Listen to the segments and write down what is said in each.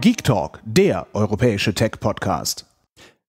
Geek Talk, der europäische Tech-Podcast.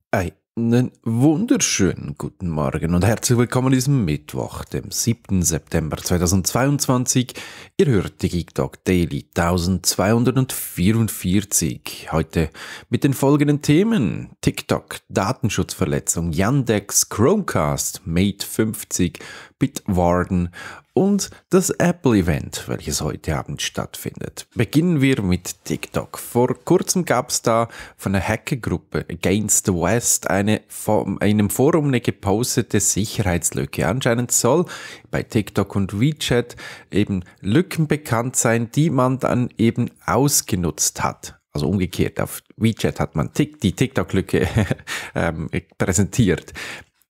Einen wunderschönen guten Morgen und herzlich willkommen diesem Mittwoch, dem 7. September 2022. Ihr hört die Geek Talk Daily 1244. Heute mit den folgenden Themen: TikTok, Datenschutzverletzung, Yandex, Chromecast, Mate 50, Bitwarden und das Apple-Event, welches heute Abend stattfindet. Beginnen wir mit TikTok. Vor kurzem gab es da von der Hackergruppe Against the West eine, in einem Forum eine gepostete Sicherheitslücke. Anscheinend soll bei TikTok und WeChat eben Lücken bekannt sein, die man dann eben ausgenutzt hat. Also umgekehrt, auf WeChat hat man die TikTok-Lücke ähm, präsentiert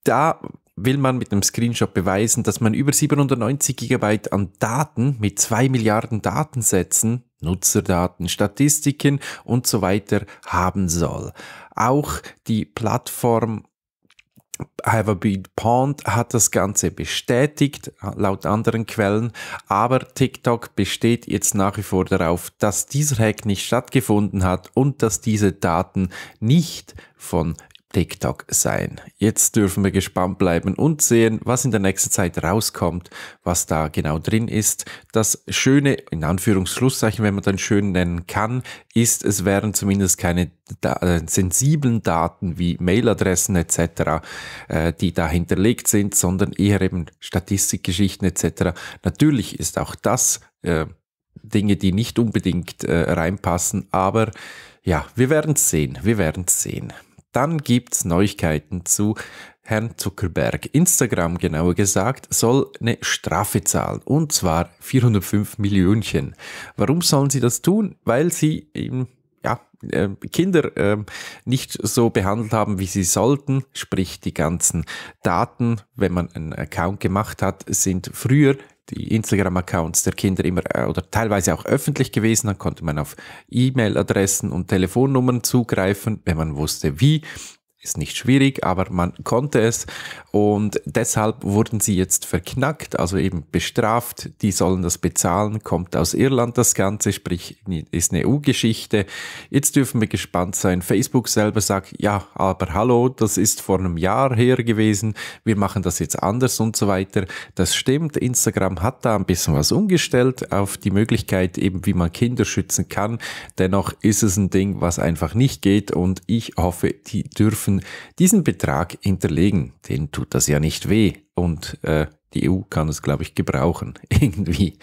da will man mit einem Screenshot beweisen, dass man über 790 GB an Daten mit 2 Milliarden Datensätzen, Nutzerdaten, Statistiken und so weiter haben soll. Auch die Plattform Havebeat Pond hat das Ganze bestätigt, laut anderen Quellen, aber TikTok besteht jetzt nach wie vor darauf, dass dieser Hack nicht stattgefunden hat und dass diese Daten nicht von TikTok sein. Jetzt dürfen wir gespannt bleiben und sehen, was in der nächsten Zeit rauskommt, was da genau drin ist. Das Schöne, in Anführungszeichen, wenn man dann schön nennen kann, ist, es wären zumindest keine da äh, sensiblen Daten wie Mailadressen etc., äh, die da hinterlegt sind, sondern eher eben Statistikgeschichten etc. Natürlich ist auch das äh, Dinge, die nicht unbedingt äh, reinpassen, aber ja, wir werden es sehen, wir werden es sehen. Dann gibt es Neuigkeiten zu Herrn Zuckerberg. Instagram genauer gesagt soll eine Strafe zahlen und zwar 405 Millionen. Warum sollen sie das tun? Weil sie eben, ähm, ja, ähm, Kinder äh, nicht so behandelt haben, wie sie sollten, sprich die ganzen Daten, wenn man einen Account gemacht hat, sind früher die Instagram-Accounts der Kinder immer äh, oder teilweise auch öffentlich gewesen. Dann konnte man auf E-Mail-Adressen und Telefonnummern zugreifen, wenn man wusste wie ist nicht schwierig, aber man konnte es und deshalb wurden sie jetzt verknackt, also eben bestraft. Die sollen das bezahlen, kommt aus Irland das Ganze, sprich ist eine EU-Geschichte. Jetzt dürfen wir gespannt sein. Facebook selber sagt, ja, aber hallo, das ist vor einem Jahr her gewesen, wir machen das jetzt anders und so weiter. Das stimmt, Instagram hat da ein bisschen was umgestellt auf die Möglichkeit eben, wie man Kinder schützen kann. Dennoch ist es ein Ding, was einfach nicht geht und ich hoffe, die dürfen diesen Betrag hinterlegen. Den tut das ja nicht weh und äh, die EU kann es, glaube ich, gebrauchen. Irgendwie.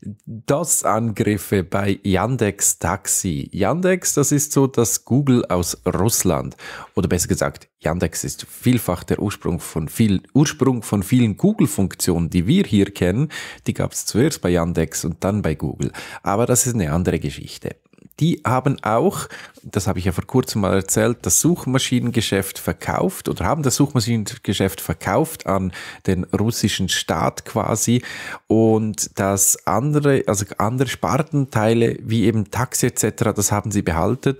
DOS-Angriffe bei Yandex Taxi. Yandex, das ist so das Google aus Russland. Oder besser gesagt, Yandex ist vielfach der Ursprung von, viel, Ursprung von vielen Google-Funktionen, die wir hier kennen. Die gab es zuerst bei Yandex und dann bei Google. Aber das ist eine andere Geschichte die haben auch, das habe ich ja vor kurzem mal erzählt, das Suchmaschinengeschäft verkauft oder haben das Suchmaschinengeschäft verkauft an den russischen Staat quasi und das andere, also andere Spartenteile wie eben Taxi etc., das haben sie behalten,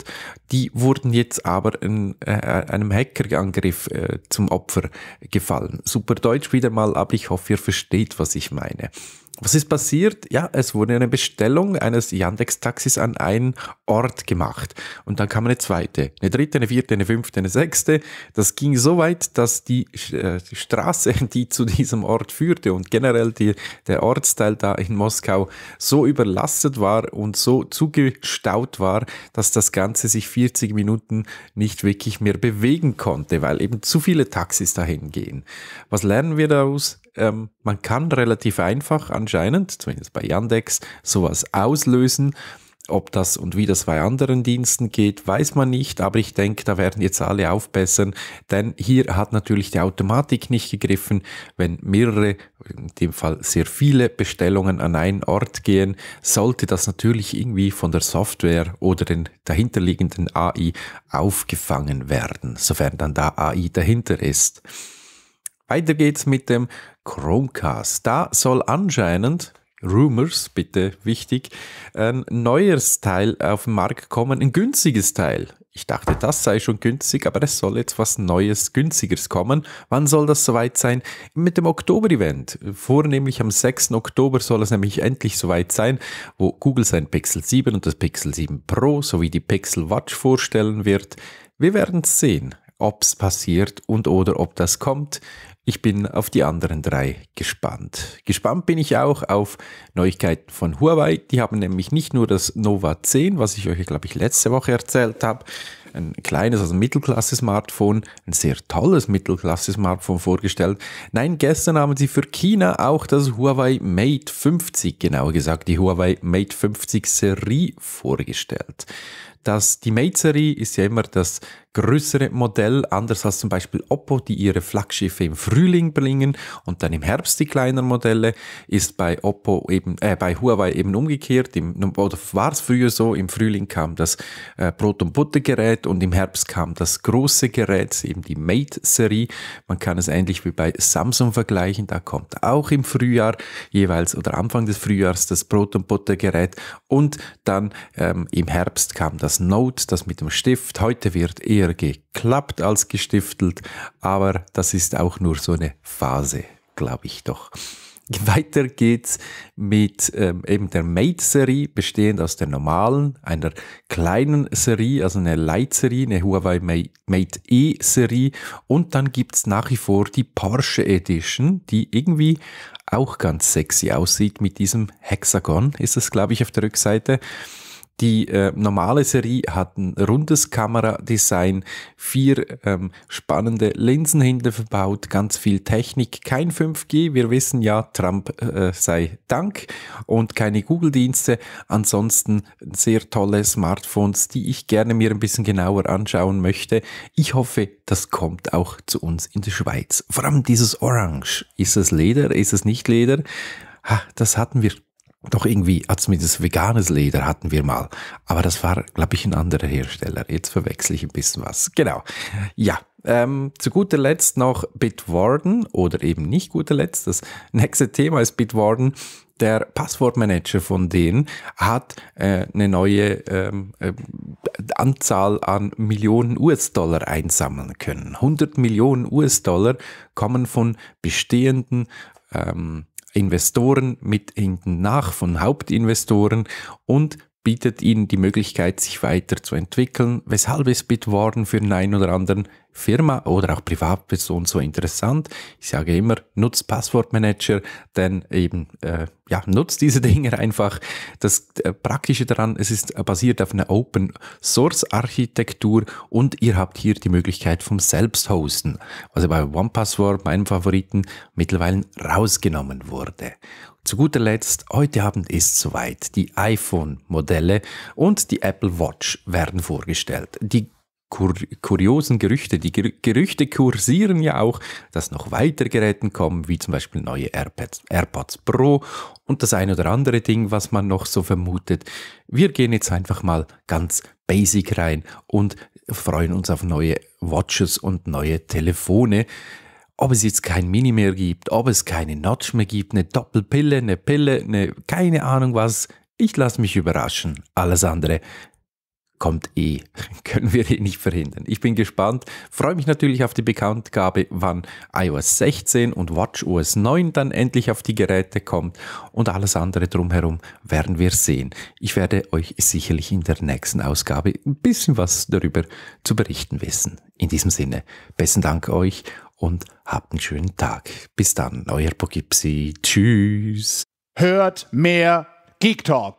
die wurden jetzt aber in, äh, einem Hackerangriff äh, zum Opfer gefallen. Super Deutsch wieder mal, aber ich hoffe, ihr versteht, was ich meine was ist passiert? Ja, es wurde eine Bestellung eines Yandex-Taxis an einen Ort gemacht. Und dann kam eine zweite, eine dritte, eine vierte, eine fünfte, eine sechste. Das ging so weit, dass die, äh, Straße, die zu diesem Ort führte und generell die, der Ortsteil da in Moskau so überlastet war und so zugestaut war, dass das Ganze sich 40 Minuten nicht wirklich mehr bewegen konnte, weil eben zu viele Taxis dahin gehen. Was lernen wir daraus? ähm, man kann relativ einfach anscheinend, zumindest bei Yandex, sowas auslösen. Ob das und wie das bei anderen Diensten geht, weiß man nicht, aber ich denke, da werden jetzt alle aufbessern, denn hier hat natürlich die Automatik nicht gegriffen. Wenn mehrere, in dem Fall sehr viele Bestellungen an einen Ort gehen, sollte das natürlich irgendwie von der Software oder den dahinterliegenden AI aufgefangen werden, sofern dann da AI dahinter ist. Weiter geht's mit dem Chromecast. Da soll anscheinend, Rumors, bitte wichtig, ein neues Teil auf den Markt kommen, ein günstiges Teil. Ich dachte, das sei schon günstig, aber es soll jetzt was Neues, günstigeres kommen. Wann soll das soweit sein? Mit dem Oktober-Event. Vornehmlich am 6. Oktober soll es nämlich endlich soweit sein, wo Google sein Pixel 7 und das Pixel 7 Pro sowie die Pixel Watch vorstellen wird. Wir werden es sehen ob es passiert und oder ob das kommt. Ich bin auf die anderen drei gespannt. Gespannt bin ich auch auf Neuigkeiten von Huawei. Die haben nämlich nicht nur das Nova 10, was ich euch, glaube ich, letzte Woche erzählt habe, ein kleines, also Mittelklasse-Smartphone, ein sehr tolles Mittelklasse-Smartphone vorgestellt. Nein, gestern haben sie für China auch das Huawei Mate 50, genauer gesagt die Huawei Mate 50 Serie vorgestellt. Das, die Mate-Serie ist ja immer das größere Modell, anders als zum Beispiel Oppo, die ihre Flaggschiffe im Frühling bringen und dann im Herbst die kleineren Modelle, ist bei Oppo eben, äh, bei Huawei eben umgekehrt, im, oder war es früher so, im Frühling kam das äh, Brot- und Buttergerät und im Herbst kam das große Gerät, eben die Mate-Serie. Man kann es ähnlich wie bei Samsung vergleichen. Da kommt auch im Frühjahr jeweils oder Anfang des Frühjahrs das Brot- und Buttergerät und dann ähm, im Herbst kam das Note, das mit dem Stift. Heute wird eher geklappt als gestiftelt, aber das ist auch nur so eine Phase, glaube ich doch. Weiter geht's mit ähm, eben der Mate-Serie, bestehend aus der normalen, einer kleinen Serie, also eine Light-Serie, eine Huawei Mate E-Serie. Und dann gibt's nach wie vor die Porsche Edition, die irgendwie auch ganz sexy aussieht mit diesem Hexagon, ist es, glaube ich, auf der Rückseite. Die äh, normale Serie hat ein rundes Kameradesign, vier ähm, spannende Linsen hinten verbaut, ganz viel Technik, kein 5G, wir wissen ja, Trump äh, sei Dank und keine Google-Dienste. Ansonsten sehr tolle Smartphones, die ich gerne mir ein bisschen genauer anschauen möchte. Ich hoffe, das kommt auch zu uns in der Schweiz. Vor allem dieses Orange. Ist es Leder? Ist es nicht Leder? Ha, das hatten wir doch irgendwie, als mir das veganes Leder hatten wir mal. Aber das war, glaube ich, ein anderer Hersteller. Jetzt verwechsel ich ein bisschen was. Genau. Ja. Ähm, zu guter Letzt noch Bitwarden oder eben nicht guter Letzt. Das nächste Thema ist Bitwarden. Der Passwortmanager von denen hat äh, eine neue ähm, äh, Anzahl an Millionen US-Dollar einsammeln können. 100 Millionen US-Dollar kommen von bestehenden ähm, Investoren mit hinten nach, von Hauptinvestoren und bietet ihnen die Möglichkeit, sich weiter zu entwickeln, weshalb es Bitwarden für den einen oder anderen Firma oder auch Privatperson so interessant. Ich sage immer, nutzt Passwortmanager, denn eben, äh, ja, nutzt diese Dinge einfach. Das äh, Praktische daran, es ist basiert auf einer Open Source Architektur und ihr habt hier die Möglichkeit vom Selbsthosten, was bei OnePassword, meinem Favoriten, mittlerweile rausgenommen wurde. Zu guter Letzt, heute Abend ist soweit. Die iPhone-Modelle und die Apple Watch werden vorgestellt. Die kur kuriosen Gerüchte. Die Ger Gerüchte kursieren ja auch, dass noch weitere Geräten kommen, wie zum Beispiel neue AirPods, AirPods Pro und das ein oder andere Ding, was man noch so vermutet. Wir gehen jetzt einfach mal ganz basic rein und freuen uns auf neue Watches und neue Telefone. Ob es jetzt kein Mini mehr gibt, ob es keine Notch mehr gibt, eine Doppelpille, eine Pille, eine keine Ahnung was, ich lasse mich überraschen. Alles andere kommt eh. Können wir eh nicht verhindern. Ich bin gespannt. Freue mich natürlich auf die Bekanntgabe, wann iOS 16 und WatchOS 9 dann endlich auf die Geräte kommt. Und alles andere drumherum werden wir sehen. Ich werde euch sicherlich in der nächsten Ausgabe ein bisschen was darüber zu berichten wissen. In diesem Sinne, besten Dank euch und habt einen schönen Tag. Bis dann, euer Pogipsi. Tschüss. Hört mehr Geek Talk.